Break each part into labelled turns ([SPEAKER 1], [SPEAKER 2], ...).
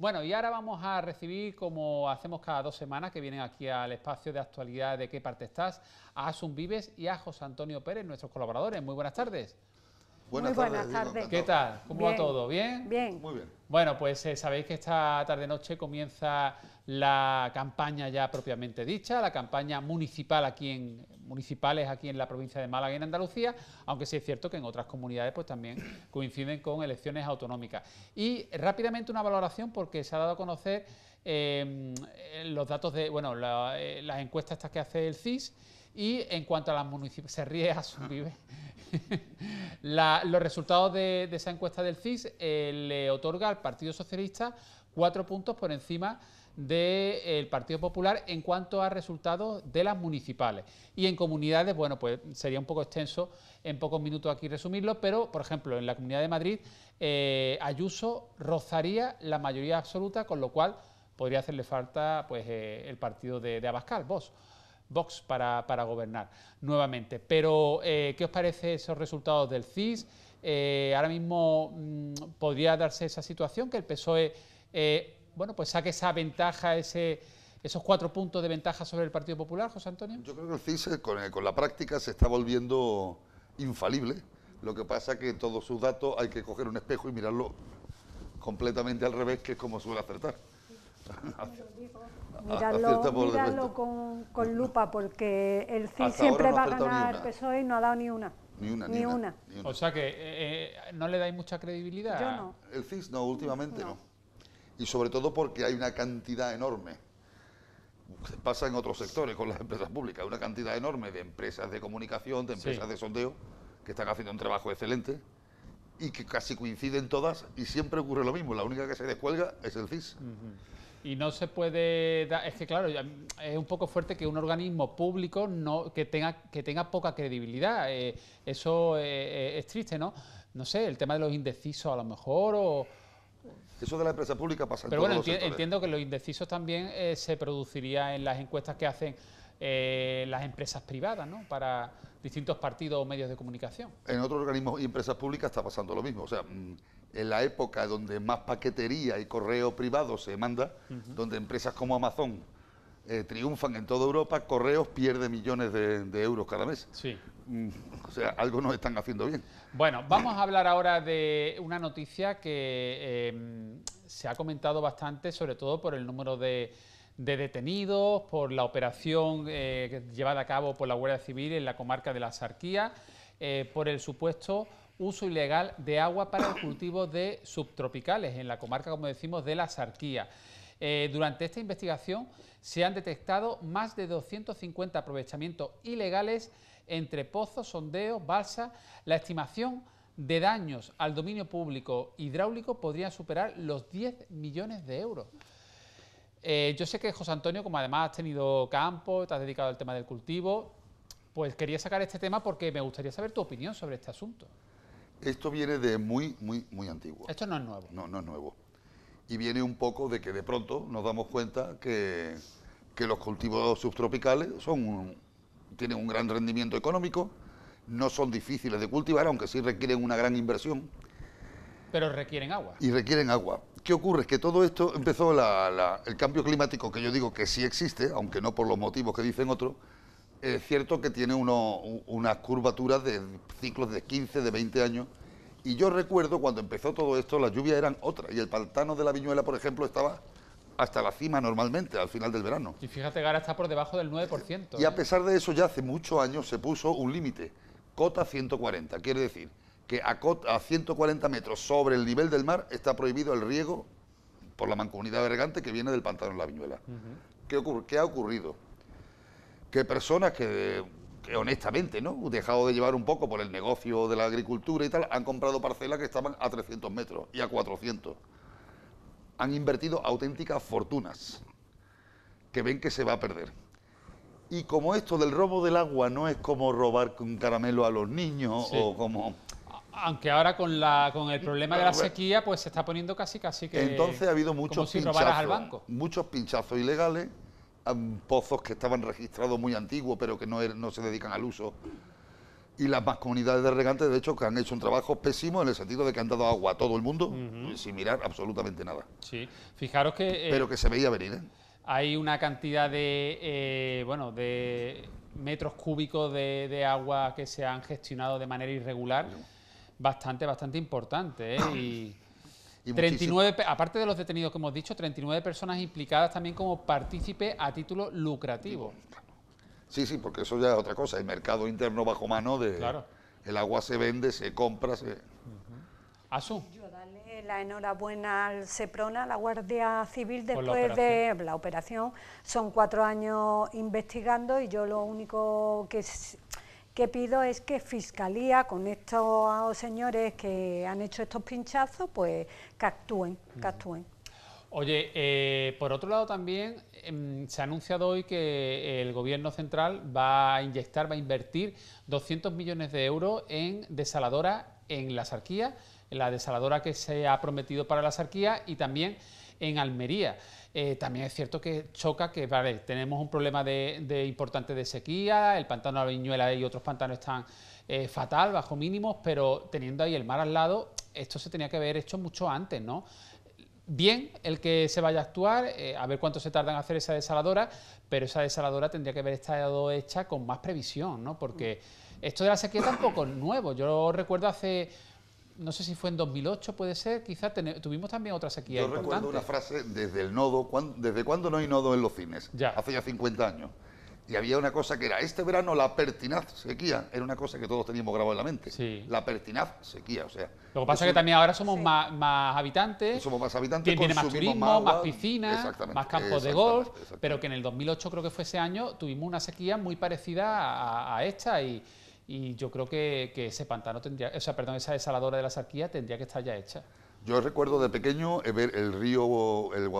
[SPEAKER 1] Bueno, y ahora vamos a recibir, como hacemos cada dos semanas, que vienen aquí al espacio de actualidad de qué parte estás, a Asun Vives y a José Antonio Pérez, nuestros colaboradores. Muy buenas tardes.
[SPEAKER 2] Buenas Muy buenas tardes. ¿Qué tal?
[SPEAKER 1] ¿Cómo va todo? ¿Bien?
[SPEAKER 2] Bien. Muy bien.
[SPEAKER 1] Bueno, pues eh, sabéis que esta tarde-noche comienza la campaña ya propiamente dicha, la campaña municipal aquí en municipales aquí en la provincia de Málaga y en Andalucía, aunque sí es cierto que en otras comunidades pues también coinciden con elecciones autonómicas. Y rápidamente una valoración porque se ha dado a conocer Em, los datos de, bueno, eh, las encuestas estas que hace el CIS y en cuanto a las municipales se ríe a su ah. vive. los resultados de, esa encuesta del CIS eh, le otorga al Partido Socialista cuatro puntos por encima del Partido Popular en cuanto a resultados de las municipales. Y en comunidades, bueno, pues sería un poco extenso en pocos minutos aquí resumirlo, pero por ejemplo, en la Comunidad de Madrid, eh, Ayuso rozaría la mayoría absoluta, con lo cual podría hacerle falta pues, eh, el partido de, Abascal, Vox, para, gobernar nuevamente. Pero, eh, ¿qué os parece esos resultados del CIS? Eh, ahora mismo mm, podría darse esa situación que el PSOE bueno, pues saque esa ventaja, esos cuatro puntos de ventaja sobre el Partido Popular, José Antonio? Yo
[SPEAKER 2] creo que el CIS con, la práctica se está volviendo infalible. Lo que pasa es que todos sus datos hay que coger un espejo y mirarlo completamente al revés, que es como suele acertar. Miradlo,
[SPEAKER 3] con, lupa, porque el CIS siempre va a ganar el PSOE y no ha dado ni una. Ni una,
[SPEAKER 2] O
[SPEAKER 1] sea que eh, eh, no le dais mucha credibilidad. Yo no.
[SPEAKER 2] El CIS no, últimamente no. Y sobre todo porque hay una cantidad enorme. Pasa en otros sectores con las empresas públicas, una cantidad enorme de empresas de comunicación, de empresas de sondeo, que están haciendo un trabajo excelente y que casi coinciden todas y siempre ocurre lo mismo. La única que se descuelga es el CIS.
[SPEAKER 1] Y no se puede dar, es que claro, es un poco fuerte que un organismo público no que tenga que tenga poca credibilidad. Eh, eso eh, eh, es triste, ¿no? No sé, el tema de los indecisos a lo mejor o
[SPEAKER 2] eso de la empresa pública pasa en Pero bueno, entiendo
[SPEAKER 1] que los indecisos también se produciría en las encuestas que hacen las empresas privadas, ¿no? Para distintos partidos o medios de comunicación.
[SPEAKER 2] En otros organismos y empresas públicas está pasando lo mismo, o sea, mm, en la época donde más paquetería y correo privado se manda, donde empresas como Amazon eh, triunfan en toda Europa, correos pierde millones de, euros cada mes. Sí. Mm, o sea, algo nos están haciendo bien.
[SPEAKER 1] Bueno, vamos a hablar ahora de una noticia que em, se ha comentado bastante, sobre todo por el número de, detenidos, por la operación eh, llevada a cabo por la Guardia Civil en la comarca de la Sarquía, eh, por el supuesto uso ilegal de agua para el cultivo de subtropicales en la comarca, como decimos, de la Sarquía. Eh, durante esta investigación se han detectado más de 250 aprovechamientos ilegales entre pozos, sondeos, balsas. La estimación de daños al dominio público hidráulico podría superar los 10 millones de euros. Eh, yo sé que José Antonio, como además has tenido campo, te has dedicado al tema del cultivo, pues quería sacar este tema porque me gustaría saber tu opinión sobre este asunto.
[SPEAKER 2] Esto viene de muy, muy, muy antiguo. Esto no es nuevo. No, no es nuevo. Y viene un poco de que de pronto nos damos cuenta que, los cultivos subtropicales son tienen un gran rendimiento económico, no son difíciles de cultivar, aunque sí requieren una gran inversión.
[SPEAKER 1] Pero requieren agua.
[SPEAKER 2] Y requieren agua. ¿Qué ocurre? Es que todo esto empezó el cambio climático, que yo digo que sí existe, aunque no por los motivos que dicen otros, es cierto que tiene unas curvaturas de ciclos de 15, de 20 años. Y yo recuerdo cuando empezó todo esto, las lluvias eran otras. Y el pantano de la Viñuela, por ejemplo, estaba hasta la cima normalmente, al final del verano. Y
[SPEAKER 1] fíjate que ahora está por debajo del 9%. Y a ¿eh? pesar
[SPEAKER 2] de eso, ya hace muchos años se puso un límite, cota 140. Quiere decir que a, 140 metros sobre el nivel del mar está prohibido el riego por la mancomunidad vergante que viene del pantano de la Viñuela. ¿Qué ha ocurrido? que personas que, honestamente, ¿no? Dejado de llevar un poco por el negocio de la agricultura y tal, han comprado parcelas que estaban a 300 metros y a 400. Han invertido auténticas fortunas que ven que se va a perder. Y como esto del robo del agua no es como robar un caramelo a los niños o como...
[SPEAKER 1] Aunque ahora con, la, con el problema de la sequía, pues se está poniendo casi, casi que... Entonces ha habido muchos como Al banco.
[SPEAKER 2] Muchos pinchazos ilegales pozos que estaban registrados muy antiguos, pero que no, er, se dedican al uso. Y las más comunidades de regantes, de hecho, que han hecho un trabajo pésimo en el sentido de que han dado agua a todo el mundo sin mirar absolutamente nada.
[SPEAKER 1] Sí, fijaros que... Eh, pero que se veía venir, ¿eh? Hay una cantidad de, eh, bueno, de metros cúbicos de, agua que se han gestionado de manera irregular bastante, bastante importante, Y 39, aparte de los detenidos que hemos dicho, 39 personas implicadas también como partícipe a título lucrativo.
[SPEAKER 2] Sí, sí, porque eso ya es otra cosa, el mercado interno bajo mano de... El agua se vende, se compra, se...
[SPEAKER 3] Yo darle la enhorabuena al Seprona, a la Guardia Civil, después de la operación. Son cuatro años investigando y yo lo único que que pido es que Fiscalía, con estos oh, señores que han hecho estos pinchazos, pues que actúen,
[SPEAKER 1] Oye, eh, por otro lado también em, se ha anunciado hoy que el gobierno central va a inyectar, va a invertir 200 millones de euros en desaladora en la sarquía, en la desaladora que se ha prometido para la sarquía y también en Almería. Eh, también es cierto que choca que vale, tenemos un problema de, de, importante de sequía, el pantano de la Viñuela y otros pantanos están eh, fatal, bajo mínimos, pero teniendo ahí el mar al lado, esto se tenía que haber hecho mucho antes, ¿no? Bien el que se vaya a actuar, eh, a ver cuánto se tarda en hacer esa desaladora, pero esa desaladora tendría que haber estado hecha con más previsión, ¿no? Porque esto de la sequía tampoco es nuevo. Yo recuerdo hace no sé si fue en 2008, puede ser, quizás tuvimos también otra sequía. Yo recuerdo una frase
[SPEAKER 2] desde el nodo, desde cuándo no hay nodo en los cines, hace ya 50 años. Y había una cosa que era, este verano la pertinaz sequía, era una cosa que todos teníamos grabado en la mente. La pertinaz sequía, o sea. Lo que pasa es que
[SPEAKER 1] también ahora somos más, habitantes. Somos más habitantes. Tiene más turismo, más, piscinas, más campos de golf, pero que en el 2008 creo que fue ese año tuvimos una sequía muy parecida a, a esta y y yo creo que, ese pantano tendría, o sea, perdón, esa desaladora de la sequía... tendría que estar ya hecha.
[SPEAKER 2] Yo recuerdo de pequeño ver el río, el,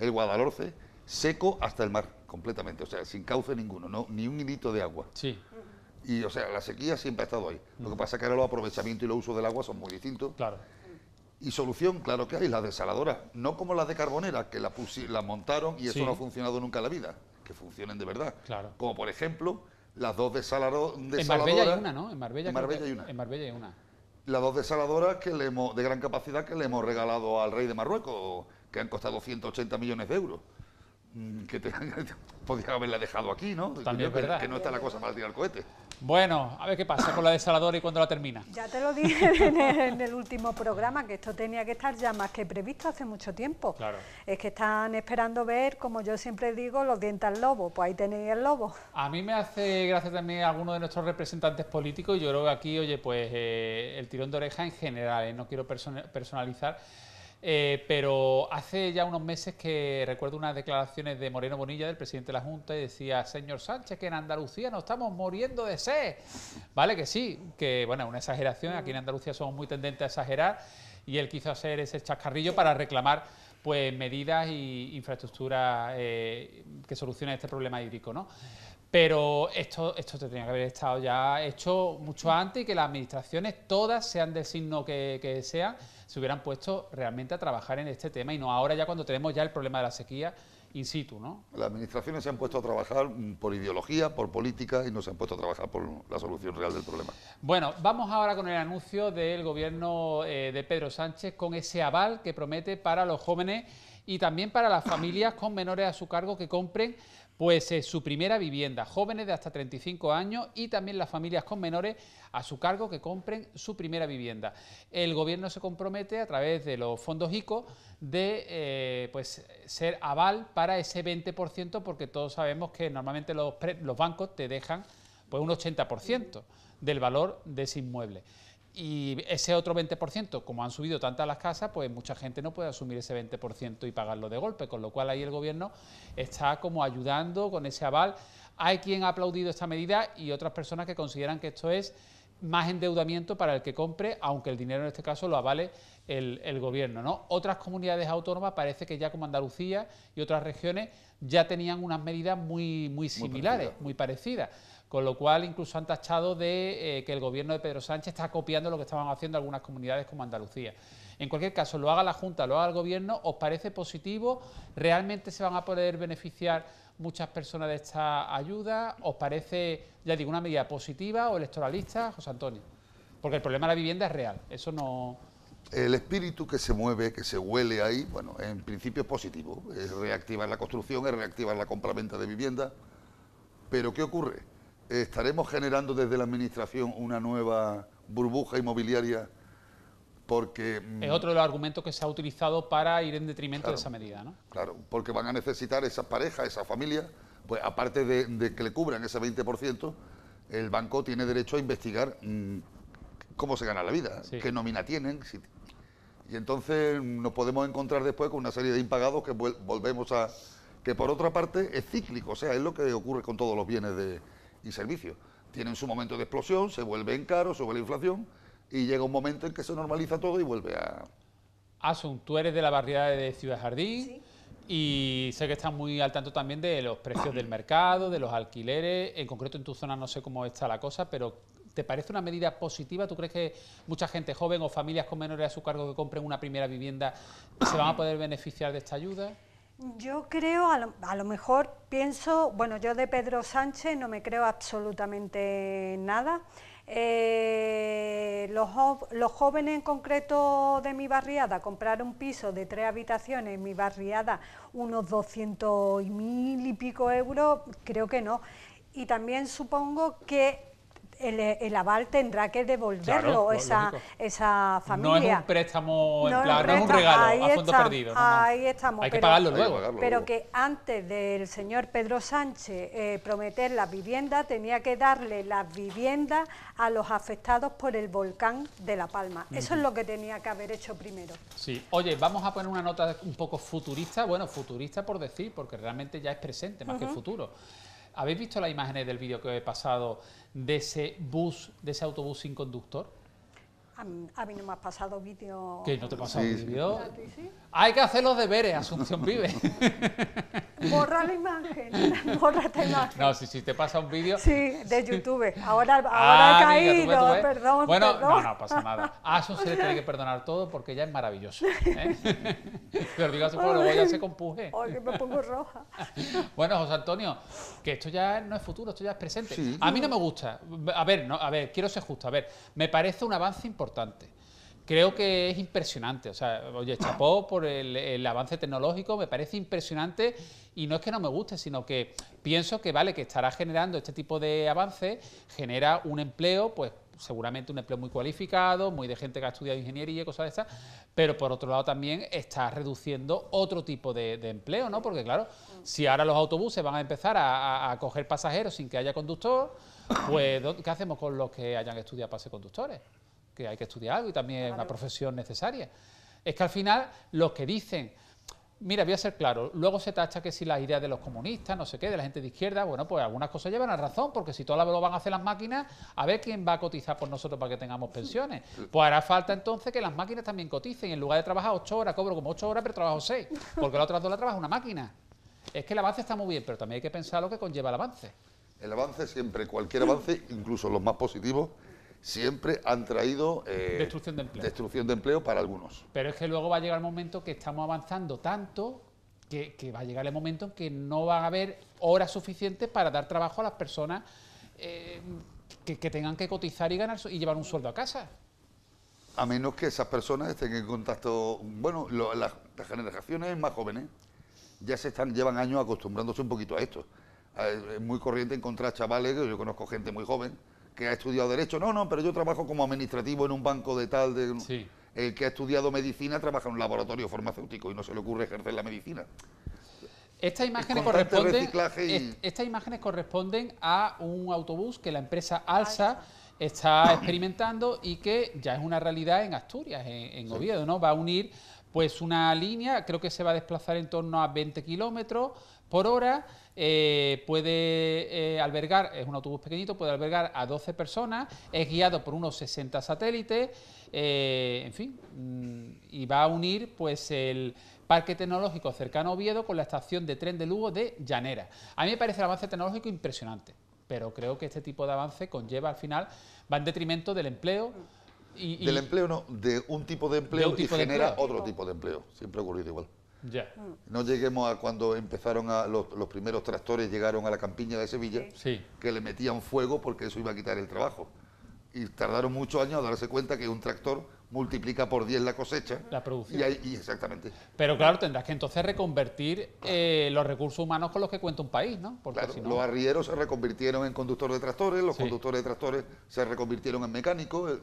[SPEAKER 2] el, Guadalhorce, seco hasta el mar, completamente, o sea, sin cauce ninguno, no, ni un hilito de agua. Sí. Y, o sea, la sequía siempre ha estado ahí. Lo que pasa es que ahora los aprovechamientos y los usos del agua son muy distintos. Claro. Y solución, claro que hay, las desaladoras, no como las de Carbonera, que las la montaron y eso no ha funcionado nunca en la vida, que funcionen de verdad. Claro. Como por ejemplo las dos desaladoras... En Marbella hay una,
[SPEAKER 1] ¿no? En Marbella, hay una. En Marbella hay una.
[SPEAKER 2] Las dos desaladoras que le hemos, de gran capacidad que le hemos regalado al rey de Marruecos, que han costado 180 millones de euros. Mm, que, te, haberla dejado aquí, ¿no? También es verdad. Que no está la cosa para tirar cohetes.
[SPEAKER 1] Bueno, a ver qué pasa con la desaladora y cuándo la termina.
[SPEAKER 3] Ya te lo dije en el, último programa, que esto tenía que estar ya más que previsto hace mucho tiempo. Claro. Es que están esperando ver, como yo siempre digo, los dientes al lobo. Pues ahí tenéis el lobo.
[SPEAKER 1] A mí me hace gracia también alguno de nuestros representantes políticos. y Yo creo que aquí, oye, pues eh, el tirón de oreja en general, ¿eh? no quiero personalizar eh, pero hace ya unos meses que recuerdo unas declaraciones de Moreno Bonilla, del presidente de la Junta, y decía, señor Sánchez, que en Andalucía nos estamos muriendo de sed. Vale, que sí, que bueno, una exageración, aquí en Andalucía somos muy tendentes a exagerar, y él quiso hacer ese chascarrillo para reclamar pues medidas y infraestructuras eh, que solucionen este problema hídrico, ¿no? Pero esto, esto tenía que haber estado ya hecho mucho antes y que las administraciones, todas, sean del signo que, que sean, se hubieran puesto realmente a trabajar en este tema y no ahora ya cuando tenemos ya el problema de la sequía in situ, ¿no?
[SPEAKER 2] Las administraciones se han puesto a trabajar por ideología, por política y no se han puesto a trabajar por la solución real del problema.
[SPEAKER 1] Bueno, vamos ahora con el anuncio del gobierno eh, de Pedro Sánchez con ese aval que promete para los jóvenes y también para las familias con menores a su cargo que compren pues es eh, su primera vivienda, jóvenes de hasta 35 años y también las familias con menores a su cargo que compren su primera vivienda. El gobierno se compromete a través de los fondos ICO de eh, pues, ser aval para ese 20% porque todos sabemos que normalmente los, bancos te dejan pues un 80% del valor de ese inmueble. Y ese otro 20%, como han subido tantas las casas, pues mucha gente no puede asumir ese 20% y pagarlo de golpe, con lo cual ahí el gobierno está como ayudando con ese aval. Hay quien ha aplaudido esta medida y otras personas que consideran que esto es más endeudamiento para el que compre, aunque el dinero en este caso lo avale el, gobierno. ¿no? Otras comunidades autónomas parece que ya como Andalucía y otras regiones ya tenían unas medidas muy, muy similares, Muy parecidas con lo cual incluso han tachado de eh, que el gobierno de Pedro Sánchez está copiando lo que estaban haciendo algunas comunidades como Andalucía. En cualquier caso, lo haga la Junta, lo haga el gobierno, ¿os parece positivo? ¿Realmente se van a poder beneficiar muchas personas de esta ayuda? ¿Os parece, ya digo, una medida positiva o electoralista, José Antonio? Porque el problema de la vivienda es real, eso no...
[SPEAKER 2] El espíritu que se mueve, que se huele ahí, bueno, en principio es positivo. Es reactivar la construcción, es reactivar la compraventa de vivienda. Pero ¿qué ocurre? ¿Estaremos generando desde la Administración una nueva burbuja inmobiliaria? Porque... Mm, es otro
[SPEAKER 1] de los argumentos que se ha utilizado para ir en detrimento de esa
[SPEAKER 2] medida, ¿no? Claro, porque van a necesitar esas parejas, esas familias, pues aparte de, que le cubran ese 20%, el banco tiene derecho a investigar mm, cómo se gana la vida, qué nómina tienen. y entonces nos podemos encontrar después con una serie de impagados que volvemos a... que por otra parte es cíclico, o sea, es lo que ocurre con todos los bienes de y servicios. Tienen su momento de explosión, se vuelven caros, sube la inflación y llega un momento en que se normaliza todo y vuelve a...
[SPEAKER 1] Asun, tú eres de la barriada de Ciudad Jardín. y sé que estás muy al tanto también de los precios del mercado, de los alquileres, en concreto en tu zona no sé cómo está la cosa, pero ¿te parece una medida positiva? ¿Tú crees que mucha gente joven o familias con menores a su cargo que compren una primera vivienda se van a poder beneficiar de esta ayuda?
[SPEAKER 3] Yo creo, a lo, mejor pienso, bueno, yo de Pedro Sánchez no me creo absolutamente nada. Eh, los, los, jóvenes en concreto de mi barriada, comprar un piso de tres habitaciones en mi barriada, unos 200 y mil y pico euros, creo que no. Y también supongo que el, aval tendrá que devolverlo esa, esa, familia. No es un
[SPEAKER 1] préstamo, no, es un regalo a fondo perdido. ahí estamos. Hay pero, que pagarlo luego. pero
[SPEAKER 3] que antes del señor Pedro Sánchez eh, prometer la vivienda tenía que darle la vivienda a los afectados por el volcán de La Palma. Eso es lo que tenía que haber hecho primero.
[SPEAKER 1] Sí, oye, vamos a poner una nota un poco futurista, bueno, futurista por decir, porque realmente ya es presente más que futuro. ¿Habéis visto las imágenes del vídeo que os he pasado de ese bus, de ese autobús sin conductor?
[SPEAKER 3] A mí, no me ha pasado vídeo. ¿Que no te ha pasado sí, vídeo?
[SPEAKER 1] Hay que hacer los deberes, Asunción Vive.
[SPEAKER 3] Borra la imagen, borra esta imagen.
[SPEAKER 1] No, si, si te pasa un vídeo. Sí,
[SPEAKER 3] de YouTube. Ahora, ahora ah, caído, perdón. Bueno, no, no pasa nada. A Asun se le tiene que
[SPEAKER 1] perdonar todo porque ella es maravilloso. ¿eh? Pero digo por porque ya se
[SPEAKER 3] compuje. que me pongo roja.
[SPEAKER 1] Bueno, José Antonio, que esto ya no es futuro, esto ya es presente. A mí no me gusta. A ver, no, a ver, quiero ser justo. A ver, me parece un avance importante creo que es impresionante. O sea, oye, chapó por el, avance tecnológico, me parece impresionante y no es que no me guste, sino que pienso que vale, que estará generando este tipo de avance, genera un empleo, pues seguramente un empleo muy cualificado, muy de gente que ha estudiado ingeniería y cosas de estas, pero por otro lado también está reduciendo otro tipo de, empleo, ¿no? Porque claro, si ahora los autobuses van a empezar a, coger pasajeros sin que haya conductor, pues ¿qué hacemos con los que hayan estudiado para conductores? que hay que estudiar algo y también es una profesión necesaria. Es que al final los que dicen, mira, voy a ser claro, luego se tacha que si las ideas de los comunistas, no sé qué, de la gente de izquierda, bueno, pues algunas cosas llevan a razón, porque si todas lo van a hacer las máquinas, a ver quién va a cotizar por nosotros para que tengamos pensiones. Pues hará falta entonces que las máquinas también coticen, en lugar de trabajar ocho horas, cobro como ocho horas, pero trabajo seis, porque las otras dos las trabaja una máquina. Es que el avance está muy bien, pero también hay que pensar lo que conlleva el avance.
[SPEAKER 2] El avance siempre, cualquier avance, incluso los más positivos, siempre han traído eh, destrucción, de empleo. para algunos.
[SPEAKER 1] Pero es que luego va a llegar el momento que estamos avanzando tanto que, va a llegar el momento en que no va a haber horas suficientes para dar trabajo a las personas eh, que, tengan que cotizar y ganar y llevar un sueldo a casa.
[SPEAKER 2] A menos que esas personas estén en contacto, bueno, las, generaciones más jóvenes ya se están, llevan años acostumbrándose un poquito a esto. Es muy corriente encontrar chavales, yo conozco gente muy joven, que ha estudiado Derecho, no, no, pero yo trabajo como administrativo en un banco de tal. De, El que ha estudiado medicina trabaja en un laboratorio farmacéutico y no se le ocurre ejercer la medicina.
[SPEAKER 1] Estas imágenes, corresponden, estas imágenes a un autobús que la empresa ah, Alsa está experimentando y que ya es una realidad en Asturias, en, en Oviedo, ¿no? Va a unir pues una línea, creo que se va a desplazar en torno a 20 kilómetros por hora, eh, puede eh, albergar, es un autobús pequeñito, puede albergar a 12 personas, es guiado por unos 60 satélites, eh, en fin, mm, y va a unir pues el Parque Tecnológico cercano a Oviedo con la estación de tren de Lugo de Llanera. A mí me parece el avance tecnológico impresionante, pero creo que este tipo de avance conlleva al final, va en detrimento del empleo del empleo no,
[SPEAKER 2] de un tipo de empleo y genera otro tipo de empleo. Siempre ha ocurrido igual. Ya. No lleguemos a cuando empezaron a los, primeros tractores, llegaron a la campiña de Sevilla, que le metían fuego porque eso iba a quitar el trabajo. Y tardaron muchos años a darse cuenta que un tractor multiplica por 10 la cosecha. La producción. Y, exactamente.
[SPEAKER 1] Pero claro, tendrás que entonces reconvertir eh, los recursos humanos con los que cuenta un país, ¿no? Porque los
[SPEAKER 2] arrieros se reconvirtieron en conductores de tractores, los conductores de tractores se reconvirtieron en mecánicos. Eh,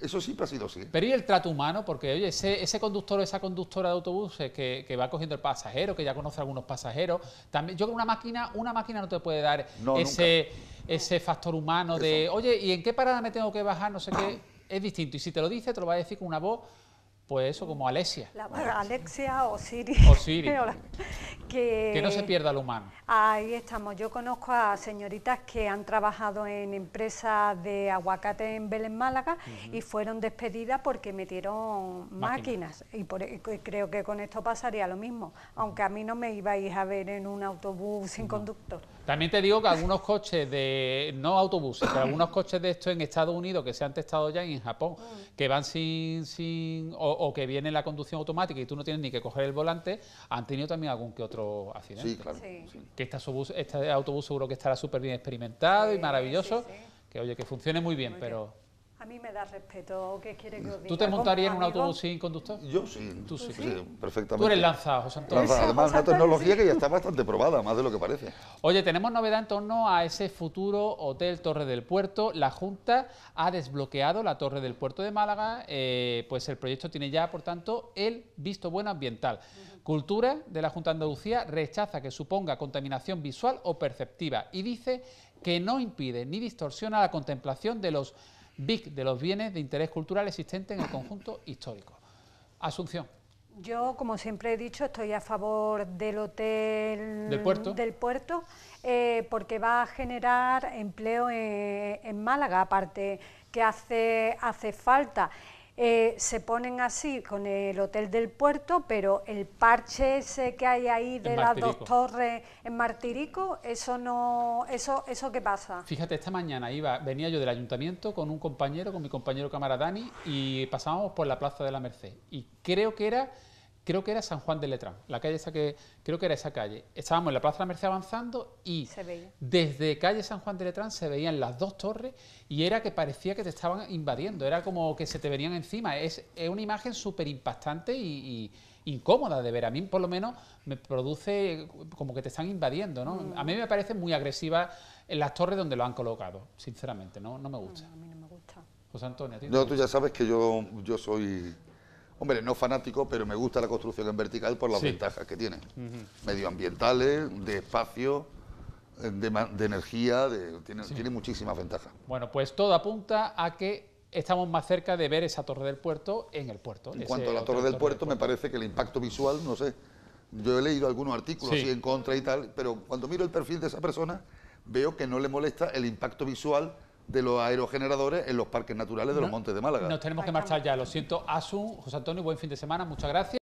[SPEAKER 2] eso siempre ha sido así.
[SPEAKER 1] Pero ¿y el trato humano? Porque, oye, ese, conductor o esa conductora de autobuses eh, que, va cogiendo el pasajero, que ya conoce a algunos pasajeros, también, yo creo que una máquina, una máquina no te puede dar ese, ese factor humano de, oye, ¿y en qué parada me tengo que bajar? No sé qué. Es distinto. Y si te lo dice, te lo va a decir con una voz pues eso, como Alexia.
[SPEAKER 3] Alexia o Siri. O Siri. que, no se pierda lo humano. Ahí estamos. Yo conozco a señoritas que han trabajado en empresas de aguacate en Belén, Málaga, y fueron despedidas porque metieron máquinas. Y, e, creo que con esto pasaría lo mismo, aunque a mí no me ibais a ver en un autobús sin conductor.
[SPEAKER 1] También te digo que algunos coches de, no autobuses, pero algunos coches de estos en Estados Unidos que se han testado ya y en Japón, mm. que van sin, sin o, que viene la conducción automática y tú no tienes ni que coger el volante, han tenido también algún que otro accidente. Sí, claro.
[SPEAKER 3] Que
[SPEAKER 1] este autobús, autobús seguro que estará súper bien experimentado y maravilloso, que oye, que funcione muy bien, pero
[SPEAKER 3] a mí me da respeto, que ¿Tú te montarías en un autobús
[SPEAKER 1] sin conductor? Yo sí, tú sí.
[SPEAKER 2] perfectamente. Tú eres lanzado,
[SPEAKER 1] José Antonio. Además, una tecnología
[SPEAKER 2] que ya está bastante probada, más de lo que parece.
[SPEAKER 1] Oye, tenemos novedad en torno a ese futuro Hotel Torre del Puerto. La Junta ha desbloqueado la Torre del Puerto de Málaga, eh, pues el proyecto tiene ya, por tanto, el visto bueno ambiental. Cultura de la Junta de Andalucía rechaza que suponga contaminación visual o perceptiva y dice que no impide ni distorsiona la contemplación de los BIC de los bienes de interés cultural existentes en el conjunto histórico. Asunción.
[SPEAKER 3] Yo, como siempre he dicho, estoy a favor del hotel del puerto, eh, porque va a generar empleo eh, en, Málaga, aparte que hace, hace falta. Eh, se ponen así con el Hotel del Puerto, pero el parche ese que hay ahí de las dos torres en Martirico, eso no, eso, eso qué pasa.
[SPEAKER 1] Fíjate, esta mañana iba, venía yo del ayuntamiento con un compañero, con mi compañero Cámara Dani, y pasábamos por la Plaza de la Merced. Y creo que era creo que era San Juan de Letrán, la calle esa que, creo que era esa calle. Estábamos en la Plaza de la Merced avanzando y desde calle San Juan de Letrán se veían las dos torres y era que parecía que te estaban invadiendo, era como que se te venían encima. Es, una imagen súper impactante y, incómoda de ver. A mí por lo menos me produce como que te están invadiendo, mm. A mí me parece muy agresiva las torres donde lo han colocado, sinceramente, no, no me gusta. a mí no me gusta. José Antonio, ¿a No, tú ya
[SPEAKER 2] sabes que yo, yo soy Hombre, no fanático, pero me gusta la construcción en vertical por las ventajas que tiene. Medioambientales, de espacio, eh, de, energía, tiene, muchísimas ventajas.
[SPEAKER 1] Bueno, pues todo apunta a que estamos más cerca de ver esa torre del puerto en el puerto. En cuanto a la torre del, puerto,
[SPEAKER 2] me parece que el impacto visual, no sé, yo he leído algunos artículos en contra y tal, pero cuando miro el perfil de esa persona, veo que no le molesta el impacto visual de los aerogeneradores en los parques naturales de los montes de Málaga.
[SPEAKER 1] Nos tenemos que marchar ya, lo siento. Asun, José Antonio, buen fin de semana, muchas gracias.